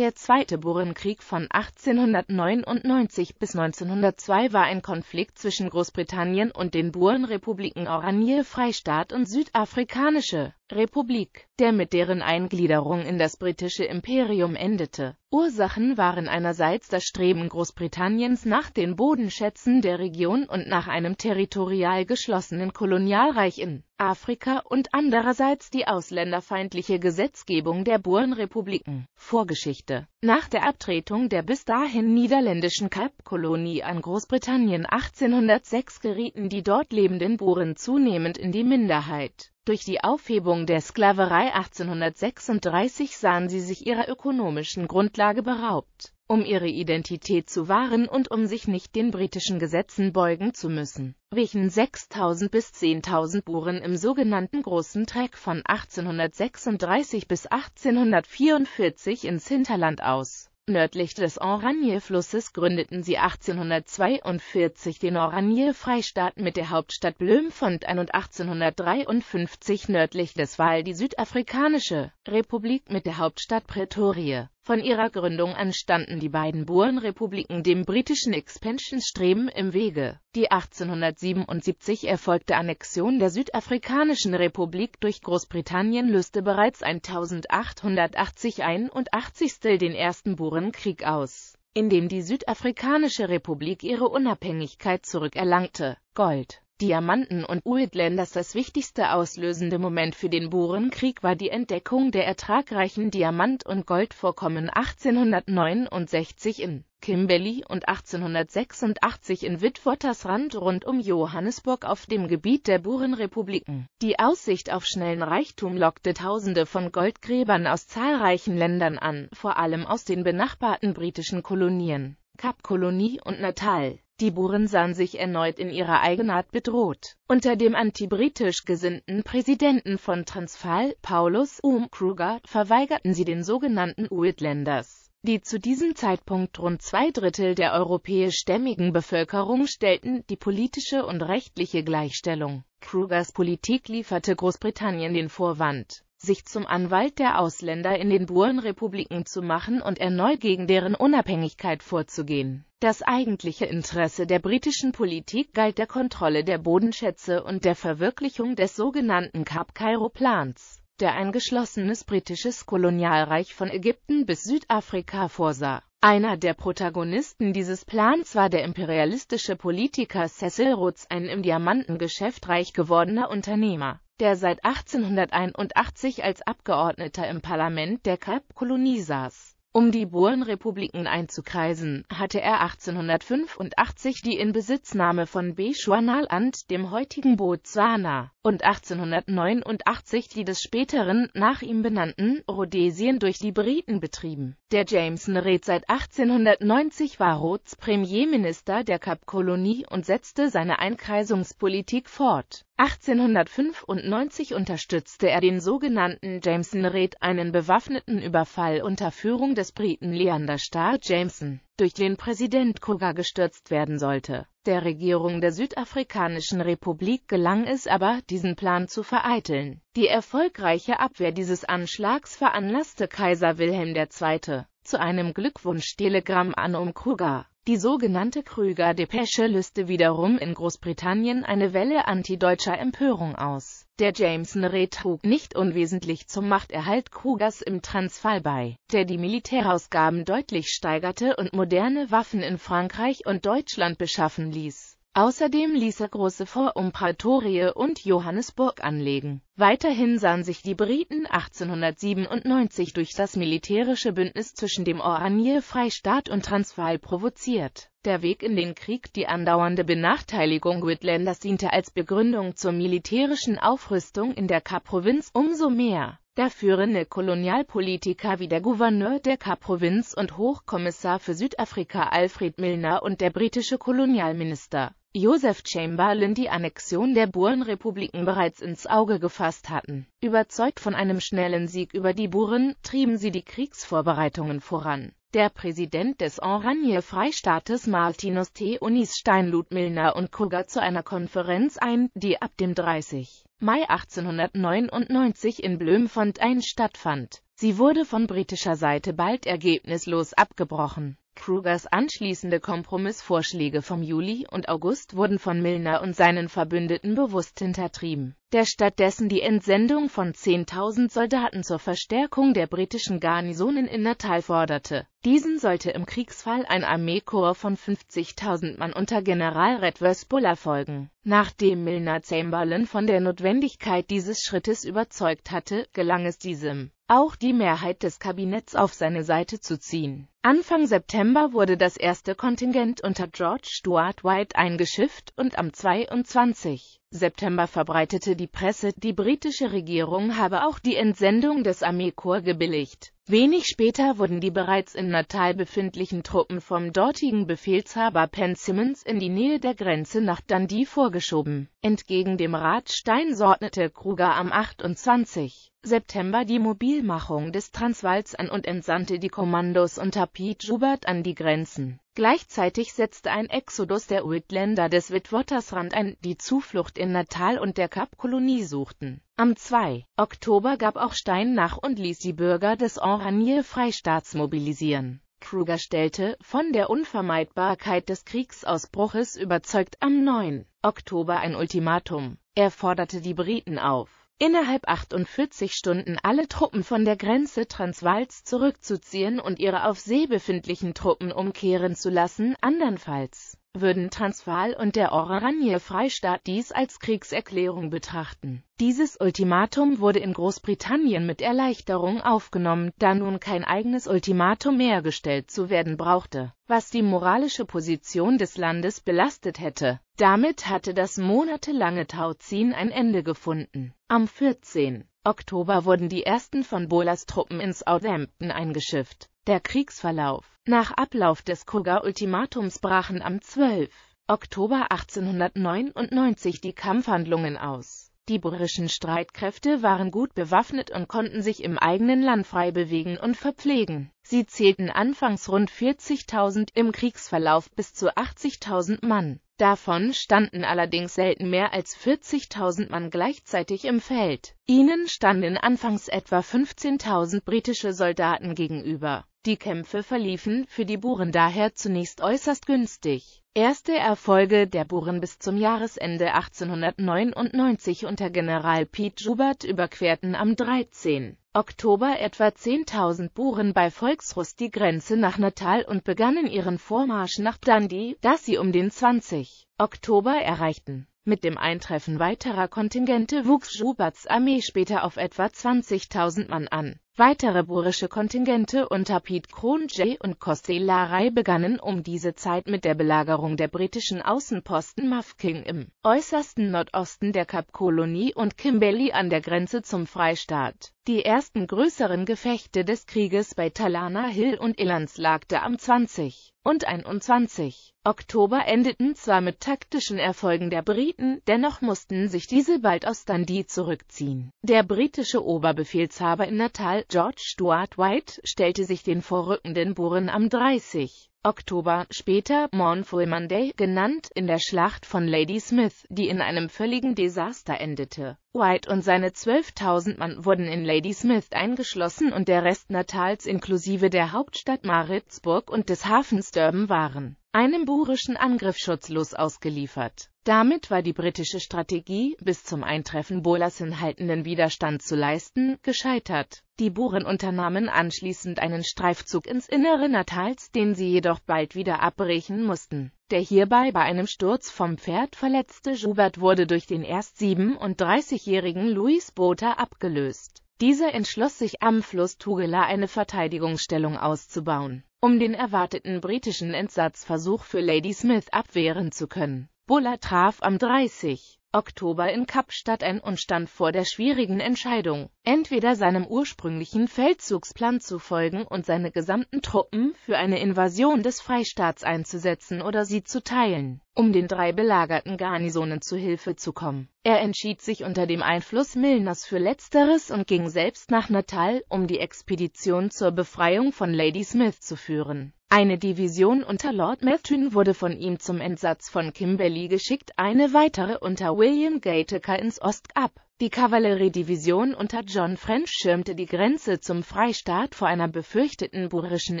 Der Zweite Burenkrieg von 1899 bis 1902 war ein Konflikt zwischen Großbritannien und den Burenrepubliken Oranje-Freistaat und Südafrikanische Republik, der mit deren Eingliederung in das britische Imperium endete. Ursachen waren einerseits das Streben Großbritanniens nach den Bodenschätzen der Region und nach einem territorial geschlossenen Kolonialreich in Afrika und andererseits die ausländerfeindliche Gesetzgebung der Burenrepubliken. Vorgeschichte Nach der Abtretung der bis dahin niederländischen Kalbkolonie an Großbritannien 1806 gerieten die dort lebenden Buren zunehmend in die Minderheit. Durch die Aufhebung der Sklaverei 1836 sahen sie sich ihrer ökonomischen Grundlage beraubt, um ihre Identität zu wahren und um sich nicht den britischen Gesetzen beugen zu müssen, wichen 6.000 bis 10.000 Buren im sogenannten Großen Trek von 1836 bis 1844 ins Hinterland aus Nördlich des Oranje-Flusses gründeten sie 1842 den Oranje-Freistaat mit der Hauptstadt Bloemfontein und 1853 nördlich des Waal die Südafrikanische Republik mit der Hauptstadt Pretoria. Von ihrer Gründung an standen die beiden Burenrepubliken dem britischen Expansionstreben im Wege. Die 1877 erfolgte Annexion der Südafrikanischen Republik durch Großbritannien löste bereits 1880 81. den ersten Burenkrieg aus, in dem die Südafrikanische Republik ihre Unabhängigkeit zurückerlangte. Gold Diamanten und Uitländers das wichtigste auslösende Moment für den Burenkrieg war die Entdeckung der ertragreichen Diamant- und Goldvorkommen 1869 in Kimberley und 1886 in Witwatersrand rund um Johannesburg auf dem Gebiet der Burenrepubliken. Die Aussicht auf schnellen Reichtum lockte Tausende von Goldgräbern aus zahlreichen Ländern an, vor allem aus den benachbarten britischen Kolonien. Kapkolonie und Natal. Die Buren sahen sich erneut in ihrer Eigenart bedroht. Unter dem antibritisch gesinnten Präsidenten von Transvaal, Paulus Um Kruger, verweigerten sie den sogenannten Uitlanders. Die zu diesem Zeitpunkt rund zwei Drittel der europäisch stämmigen Bevölkerung stellten die politische und rechtliche Gleichstellung. Krugers Politik lieferte Großbritannien den Vorwand, sich zum Anwalt der Ausländer in den Burenrepubliken zu machen und erneut gegen deren Unabhängigkeit vorzugehen. Das eigentliche Interesse der britischen Politik galt der Kontrolle der Bodenschätze und der Verwirklichung des sogenannten Kap-Kairo-Plans, der ein geschlossenes britisches Kolonialreich von Ägypten bis Südafrika vorsah. Einer der Protagonisten dieses Plans war der imperialistische Politiker Cecil Rhodes, ein im Diamantengeschäft reich gewordener Unternehmer der seit 1881 als Abgeordneter im Parlament der Kapkolonie saß. Um die Burenrepubliken einzukreisen, hatte er 1885 die Inbesitznahme von Bechuanaland, dem heutigen Botswana, und 1889 die des späteren, nach ihm benannten, Rhodesien durch die Briten betrieben. Der Jameson Reed seit 1890 war Rhodes Premierminister der Kapkolonie und setzte seine Einkreisungspolitik fort 1895 unterstützte er den sogenannten Jameson Raid, einen bewaffneten Überfall unter Führung des Briten Leander Starr Jameson, durch den Präsident Kruger gestürzt werden sollte. Der Regierung der Südafrikanischen Republik gelang es aber, diesen Plan zu vereiteln. Die erfolgreiche Abwehr dieses Anschlags veranlasste Kaiser Wilhelm II. zu einem Glückwunschtelegramm an um Kruger. Die sogenannte Krüger-Depesche-Liste wiederum in Großbritannien eine Welle antideutscher Empörung aus. Der Jameson Raid trug nicht unwesentlich zum Machterhalt Krugers im Transfall bei, der die Militärausgaben deutlich steigerte und moderne Waffen in Frankreich und Deutschland beschaffen ließ Außerdem ließ er große Fonds um Pretoria und Johannesburg anlegen. Weiterhin sahen sich die Briten 1897 durch das militärische Bündnis zwischen dem Oranje-Freistaat und Transvaal provoziert. Der Weg in den Krieg, die andauernde Benachteiligung Whitlanders diente als Begründung zur militärischen Aufrüstung in der Kap-Provinz umso mehr. Der führende Kolonialpolitiker wie der Gouverneur der Kap-Provinz und Hochkommissar für Südafrika Alfred Milner und der britische Kolonialminister Joseph Chamberlain die Annexion der Burenrepubliken bereits ins Auge gefasst hatten. Überzeugt von einem schnellen Sieg über die Buren, trieben sie die Kriegsvorbereitungen voran. Der Präsident des Oranje-Freistaates Martinus T. Unis Steinlud Milner und Kruger zu einer Konferenz ein, die ab dem 30. Mai 1899 in Blömfontein stattfand. Sie wurde von britischer Seite bald ergebnislos abgebrochen. Krugers anschließende Kompromissvorschläge vom Juli und August wurden von Milner und seinen Verbündeten bewusst hintertrieben der stattdessen die Entsendung von 10.000 Soldaten zur Verstärkung der britischen Garnison in Innertal forderte. Diesen sollte im Kriegsfall ein Armeekorps von 50.000 Mann unter General Redvers Buller folgen. Nachdem Milner Chamberlain von der Notwendigkeit dieses Schrittes überzeugt hatte, gelang es diesem, auch die Mehrheit des Kabinetts auf seine Seite zu ziehen. Anfang September wurde das erste Kontingent unter George Stuart White eingeschifft und am 22. September verbreitete die Presse, die britische Regierung habe auch die Entsendung des Armeekorps gebilligt. Wenig später wurden die bereits in Natal befindlichen Truppen vom dortigen Befehlshaber Penn Simmons in die Nähe der Grenze nach Dundee vorgeschoben. Entgegen dem Rat Stein ordnete Kruger am 28. September die Mobilmachung des Transvaals an und entsandte die Kommandos unter Piet Schubert an die Grenzen. Gleichzeitig setzte ein Exodus der Uitländer des Witwatersrand ein, die Zuflucht in Natal und der Kapkolonie suchten. Am 2. Oktober gab auch Stein nach und ließ die Bürger des oranier freistaats mobilisieren. Kruger stellte, von der Unvermeidbarkeit des Kriegsausbruches überzeugt, am 9. Oktober ein Ultimatum. Er forderte die Briten auf, innerhalb 48 Stunden alle Truppen von der Grenze Transvaals zurückzuziehen und ihre auf See befindlichen Truppen umkehren zu lassen, andernfalls würden Transvaal und der Oranje Freistaat dies als Kriegserklärung betrachten. Dieses Ultimatum wurde in Großbritannien mit Erleichterung aufgenommen, da nun kein eigenes Ultimatum mehr gestellt zu werden brauchte, was die moralische Position des Landes belastet hätte. Damit hatte das monatelange Tauziehen ein Ende gefunden. Am 14. Oktober wurden die ersten von Bolas Truppen ins Southampton eingeschifft. Der Kriegsverlauf Nach Ablauf des Koga-Ultimatums brachen am 12. Oktober 1899 die Kampfhandlungen aus. Die burischen Streitkräfte waren gut bewaffnet und konnten sich im eigenen Land frei bewegen und verpflegen. Sie zählten anfangs rund 40.000, im Kriegsverlauf bis zu 80.000 Mann. Davon standen allerdings selten mehr als 40.000 Mann gleichzeitig im Feld. Ihnen standen anfangs etwa 15.000 britische Soldaten gegenüber. Die Kämpfe verliefen für die Buren daher zunächst äußerst günstig. Erste Erfolge der Buren bis zum Jahresende 1899 unter General Piet Schubert überquerten am 13. Oktober etwa 10.000 Buren bei Volksrust die Grenze nach Natal und begannen ihren Vormarsch nach Dundee, das sie um den 20. Oktober erreichten. Mit dem Eintreffen weiterer Kontingente wuchs Schuberts Armee später auf etwa 20.000 Mann an. Weitere burische Kontingente unter Piet Kroonjee und Kostelarei begannen um diese Zeit mit der Belagerung der britischen Außenposten Mafeking im äußersten Nordosten der Kapkolonie und Kimberley an der Grenze zum Freistaat. Die ersten größeren Gefechte des Krieges bei Talana Hill und Illands lagte am 20 und 21 Oktober endeten zwar mit taktischen Erfolgen der Briten, dennoch mussten sich diese bald aus Dundee zurückziehen. Der britische Oberbefehlshaber in Natal George Stuart White stellte sich den vorrückenden Buren am 30. Oktober, später Mournful Monday genannt, in der Schlacht von Ladysmith, die in einem völligen Desaster endete White und seine 12.000 Mann wurden in Ladysmith eingeschlossen und der Rest Natals inklusive der Hauptstadt Maritzburg und des Hafens Durban waren einem burischen Angriff schutzlos ausgeliefert. Damit war die britische Strategie, bis zum Eintreffen Bolas hinhaltenden Widerstand zu leisten, gescheitert. Die Buren unternahmen anschließend einen Streifzug ins Innere Natals, den sie jedoch bald wieder abbrechen mussten. Der hierbei bei einem Sturz vom Pferd verletzte Schubert wurde durch den erst 37-jährigen Luis Botha abgelöst. Dieser entschloss sich am Fluss Tugela eine Verteidigungsstellung auszubauen, um den erwarteten britischen Entsatzversuch für Lady Smith abwehren zu können. Buller traf am 30. Oktober in Kapstadt ein und stand vor der schwierigen Entscheidung, entweder seinem ursprünglichen Feldzugsplan zu folgen und seine gesamten Truppen für eine Invasion des Freistaats einzusetzen oder sie zu teilen, um den drei belagerten Garnisonen zu Hilfe zu kommen. Er entschied sich unter dem Einfluss Milners für Letzteres und ging selbst nach Natal, um die Expedition zur Befreiung von Ladysmith zu führen. Eine Division unter Lord Methuen wurde von ihm zum Entsatz von Kimberley geschickt, eine weitere unter William Gateker ins Ostkap. Die Kavalleriedivision unter John French schirmte die Grenze zum Freistaat vor einer befürchteten burischen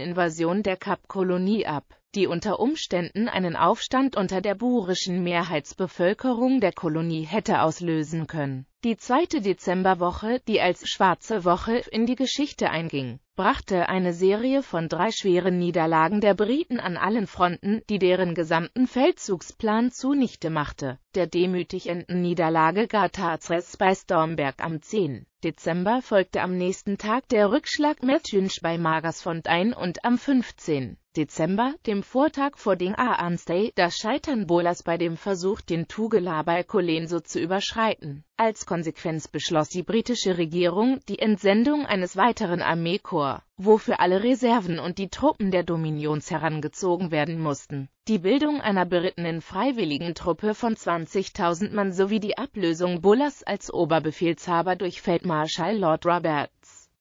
Invasion der Kapkolonie ab die unter Umständen einen Aufstand unter der burischen Mehrheitsbevölkerung der Kolonie hätte auslösen können. Die zweite Dezemberwoche, die als Schwarze Woche in die Geschichte einging, brachte eine Serie von drei schweren Niederlagen der Briten an allen Fronten, die deren gesamten Feldzugsplan zunichte machte. Der demütigenden Niederlage Gatarzes bei Stormberg am 10. Dezember folgte am nächsten Tag der Rückschlag Methüns bei Magersfontein und am 15. Dezember, dem Vortag vor dem Aans Day, das Scheitern Bolas bei dem Versuch, den Tugela bei Colenso zu überschreiten. Als Konsequenz beschloss die britische Regierung die Entsendung eines weiteren Armeekorps, wofür alle Reserven und die Truppen der Dominions herangezogen werden mussten. Die Bildung einer berittenen freiwilligen Truppe von 20.000 Mann sowie die Ablösung Bullers als Oberbefehlshaber durch Feldmarschall Lord Robert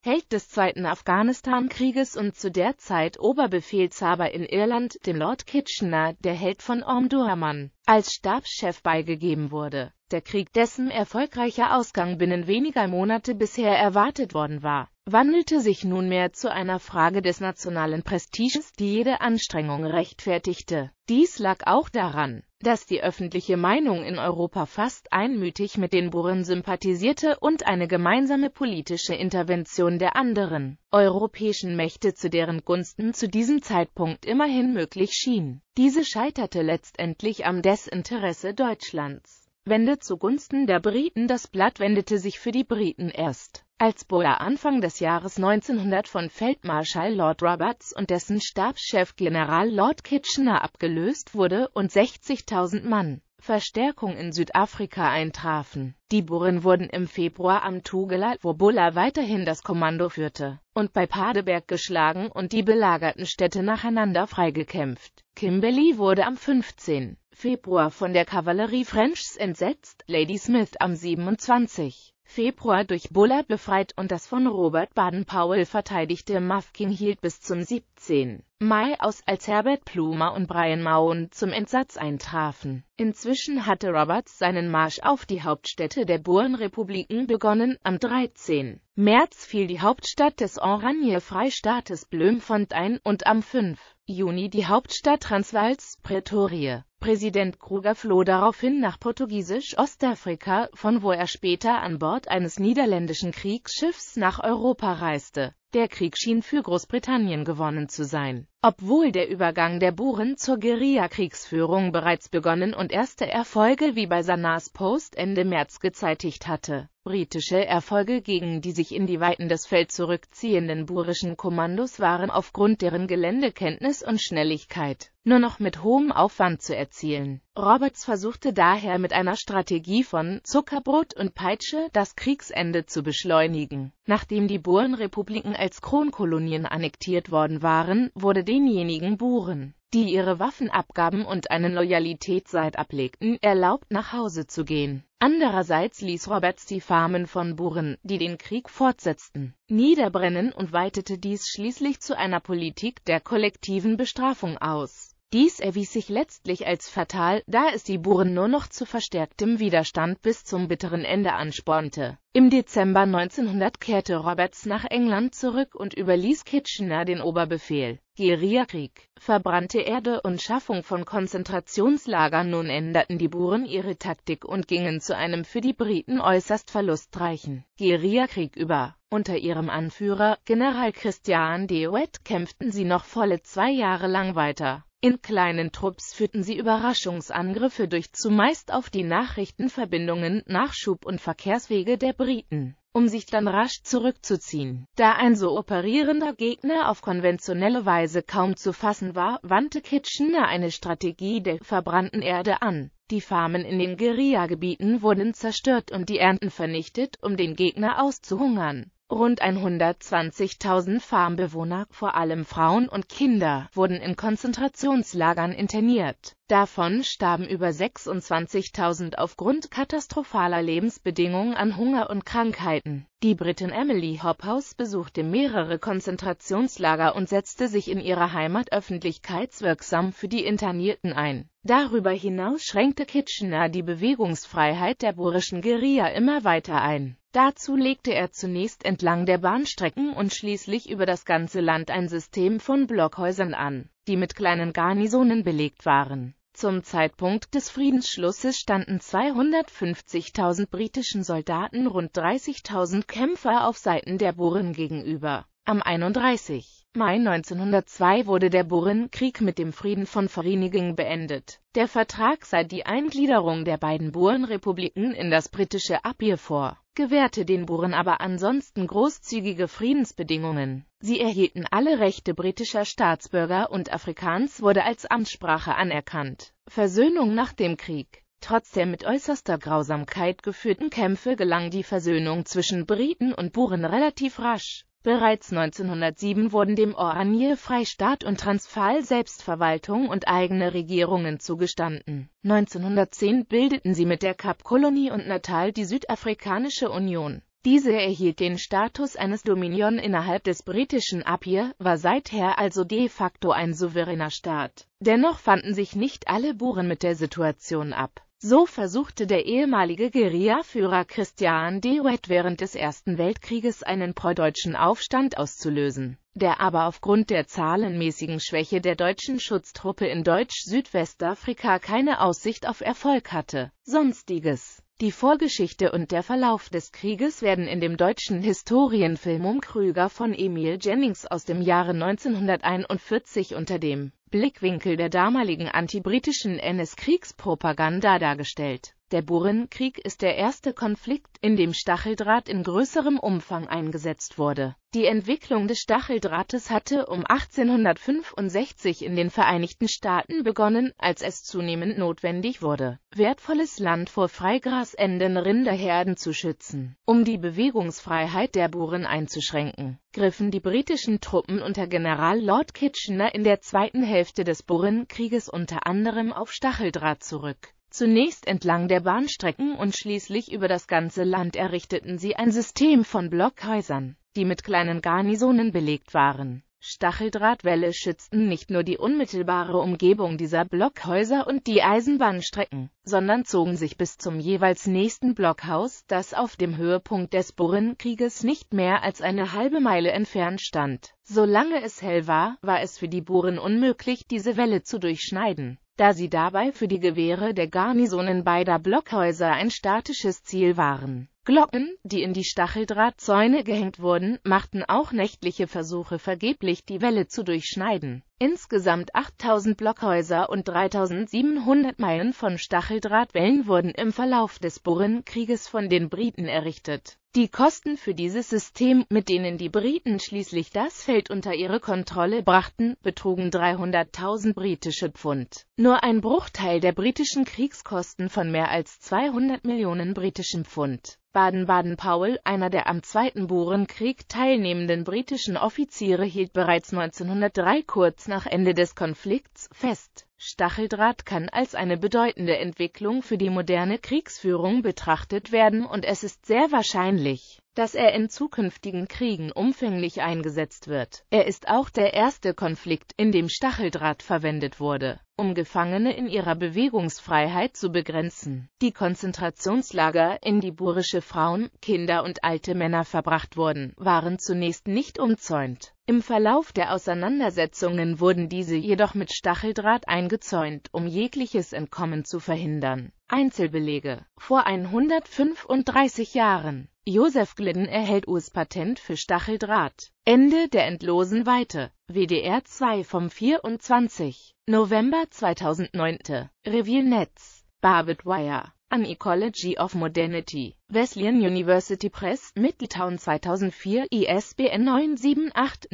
Held des Zweiten Afghanistan-Krieges und zu der Zeit Oberbefehlshaber in Irland, dem Lord Kitchener, der Held von Omdurman, als Stabschef beigegeben wurde. Der Krieg, dessen erfolgreicher Ausgang binnen weniger Monate bisher erwartet worden war, wandelte sich nunmehr zu einer Frage des nationalen Prestiges, die jede Anstrengung rechtfertigte. Dies lag auch daran, dass die öffentliche Meinung in Europa fast einmütig mit den Buren sympathisierte und eine gemeinsame politische Intervention der anderen europäischen Mächte zu deren Gunsten zu diesem Zeitpunkt immerhin möglich schien. Diese scheiterte letztendlich am Desinteresse Deutschlands. Wende zugunsten der Briten. Das Blatt wendete sich für die Briten erst, als Boer Anfang des Jahres 1900 von Feldmarschall Lord Roberts und dessen Stabschef General Lord Kitchener abgelöst wurde und 60.000 Mann Verstärkung in Südafrika eintrafen. Die Boeren wurden im Februar am Tugela, wo Buller weiterhin das Kommando führte, und bei Padeberg geschlagen und die belagerten Städte nacheinander freigekämpft. Kimberley wurde am 15. Februar von der Kavallerie Frenchs entsetzt, Lady Smith am 27. Februar durch Buller befreit und das von Robert Baden-Powell verteidigte Mafeking hielt bis zum 17. Mai aus, als Herbert Plumer und Brian Mahon zum Entsatz eintrafen. Inzwischen hatte Roberts seinen Marsch auf die Hauptstädte der Burenrepubliken begonnen. Am 13. März fiel die Hauptstadt des Oranje-Freistaates Blömfond ein und am 5. Juni die Hauptstadt Transvaals, Pretoria. Präsident Kruger floh daraufhin nach Portugiesisch-Ostafrika, von wo er später an Bord eines niederländischen Kriegsschiffs nach Europa reiste. Der Krieg schien für Großbritannien gewonnen zu sein. Obwohl der Übergang der Buren zur Guerilla-Kriegsführung bereits begonnen und erste Erfolge wie bei Sanas Post Ende März gezeitigt hatte Britische Erfolge gegen die sich in die Weiten des Feld zurückziehenden burischen Kommandos waren aufgrund deren Geländekenntnis und Schnelligkeit nur noch mit hohem Aufwand zu erzielen. Roberts versuchte daher mit einer Strategie von Zuckerbrot und Peitsche das Kriegsende zu beschleunigen. Nachdem die Burenrepubliken als Kronkolonien annektiert worden waren, wurde denjenigen Buren die ihre Waffenabgaben und eine Loyalitätsseid ablegten, erlaubt nach Hause zu gehen. Andererseits ließ Roberts die Farmen von Buren, die den Krieg fortsetzten, niederbrennen und weitete dies schließlich zu einer Politik der kollektiven Bestrafung aus dies erwies sich letztlich als fatal, da es die Buren nur noch zu verstärktem Widerstand bis zum bitteren Ende anspornte. Im Dezember 1900 kehrte Roberts nach England zurück und überließ Kitchener den Oberbefehl. Guerillakrieg, verbrannte Erde und Schaffung von Konzentrationslagern nun änderten die Buren ihre Taktik und gingen zu einem für die Briten äußerst verlustreichen Guerillakrieg über. Unter ihrem Anführer, General Christian de Wet, kämpften sie noch volle zwei Jahre lang weiter in kleinen Trupps führten sie Überraschungsangriffe durch zumeist auf die Nachrichtenverbindungen, Nachschub und Verkehrswege der Briten, um sich dann rasch zurückzuziehen. Da ein so operierender Gegner auf konventionelle Weise kaum zu fassen war, wandte Kitchener eine Strategie der verbrannten Erde an. Die Farmen in den Guerilla-Gebieten wurden zerstört und die Ernten vernichtet, um den Gegner auszuhungern. Rund 120.000 Farmbewohner, vor allem Frauen und Kinder, wurden in Konzentrationslagern interniert. Davon starben über 26.000 aufgrund katastrophaler Lebensbedingungen an Hunger und Krankheiten. Die Britin Emily Hophouse besuchte mehrere Konzentrationslager und setzte sich in ihrer Heimat öffentlichkeitswirksam für die Internierten ein. Darüber hinaus schränkte Kitchener die Bewegungsfreiheit der burischen Guerilla immer weiter ein. Dazu legte er zunächst entlang der Bahnstrecken und schließlich über das ganze Land ein System von Blockhäusern an, die mit kleinen Garnisonen belegt waren zum Zeitpunkt des Friedensschlusses standen 250.000 britischen Soldaten rund 30.000 Kämpfer auf Seiten der Buren gegenüber. Am 31. Mai 1902 wurde der Burenkrieg mit dem Frieden von Vereeniging beendet. Der Vertrag sah die Eingliederung der beiden Burenrepubliken in das britische Abir vor, gewährte den Buren aber ansonsten großzügige Friedensbedingungen. Sie erhielten alle Rechte britischer Staatsbürger und Afrikaans wurde als Amtssprache anerkannt. Versöhnung nach dem Krieg Trotz der mit äußerster Grausamkeit geführten Kämpfe gelang die Versöhnung zwischen Briten und Buren relativ rasch. Bereits 1907 wurden dem Oranje-Freistaat und Transvaal Selbstverwaltung und eigene Regierungen zugestanden. 1910 bildeten sie mit der Kapkolonie und Natal die Südafrikanische Union. Diese erhielt den Status eines Dominion innerhalb des britischen Apir, war seither also de facto ein souveräner Staat. Dennoch fanden sich nicht alle Buren mit der Situation ab. So versuchte der ehemalige Guerillaführer Christian Wett während des Ersten Weltkrieges einen prodeutschen Aufstand auszulösen, der aber aufgrund der zahlenmäßigen Schwäche der deutschen Schutztruppe in Deutsch-Südwestafrika keine Aussicht auf Erfolg hatte. Sonstiges die Vorgeschichte und der Verlauf des Krieges werden in dem deutschen Historienfilm Um Krüger von Emil Jennings aus dem Jahre 1941 unter dem Blickwinkel der damaligen antibritischen NS-Kriegspropaganda dargestellt der Burenkrieg ist der erste Konflikt, in dem Stacheldraht in größerem Umfang eingesetzt wurde. Die Entwicklung des Stacheldrahtes hatte um 1865 in den Vereinigten Staaten begonnen, als es zunehmend notwendig wurde, wertvolles Land vor freigrasenden Rinderherden zu schützen. Um die Bewegungsfreiheit der Buren einzuschränken, griffen die britischen Truppen unter General Lord Kitchener in der zweiten Hälfte des Burenkrieges unter anderem auf Stacheldraht zurück Zunächst entlang der Bahnstrecken und schließlich über das ganze Land errichteten sie ein System von Blockhäusern, die mit kleinen Garnisonen belegt waren. Stacheldrahtwälle schützten nicht nur die unmittelbare Umgebung dieser Blockhäuser und die Eisenbahnstrecken, sondern zogen sich bis zum jeweils nächsten Blockhaus, das auf dem Höhepunkt des Burrenkrieges nicht mehr als eine halbe Meile entfernt stand. Solange es hell war, war es für die Buren unmöglich, diese Welle zu durchschneiden da sie dabei für die Gewehre der Garnisonen beider Blockhäuser ein statisches Ziel waren Glocken, die in die Stacheldrahtzäune gehängt wurden, machten auch nächtliche Versuche vergeblich, die Welle zu durchschneiden. Insgesamt 8000 Blockhäuser und 3700 Meilen von Stacheldrahtwellen wurden im Verlauf des Burrenkrieges von den Briten errichtet. Die Kosten für dieses System, mit denen die Briten schließlich das Feld unter ihre Kontrolle brachten, betrugen 300.000 britische Pfund. Nur ein Bruchteil der britischen Kriegskosten von mehr als 200 Millionen britischen Pfund. Baden-Baden-Powell, einer der am Zweiten Burenkrieg teilnehmenden britischen Offiziere hielt bereits 1903 kurz nach Ende des Konflikts fest Stacheldraht kann als eine bedeutende Entwicklung für die moderne Kriegsführung betrachtet werden und es ist sehr wahrscheinlich, dass er in zukünftigen Kriegen umfänglich eingesetzt wird. Er ist auch der erste Konflikt, in dem Stacheldraht verwendet wurde, um Gefangene in ihrer Bewegungsfreiheit zu begrenzen. Die Konzentrationslager, in die burische Frauen, Kinder und alte Männer verbracht wurden, waren zunächst nicht umzäunt. Im Verlauf der Auseinandersetzungen wurden diese jedoch mit Stacheldraht eingezäunt, um jegliches Entkommen zu verhindern. Einzelbelege Vor 135 Jahren Josef Glidden erhält US-Patent für Stacheldraht. Ende der endlosen Weite. WDR 2 vom 24. November 2009. Revier Netz. Barbed Wire an Ecology of Modernity, Wesleyan University Press, Middletown 2004, ISBN 978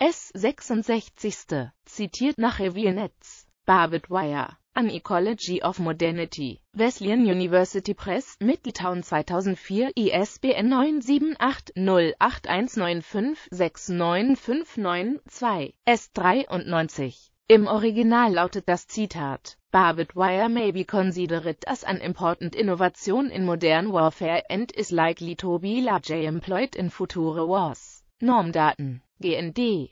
S66. Zitiert nach Reviewnetz. Barbet Wire. An Ecology of Modernity, Wesleyan University Press, Middletown 2004, ISBN 978 S93. Im Original lautet das Zitat, Barbed wire may be considered as an important innovation in modern warfare and is likely to be largely employed in future wars. Normdaten, GND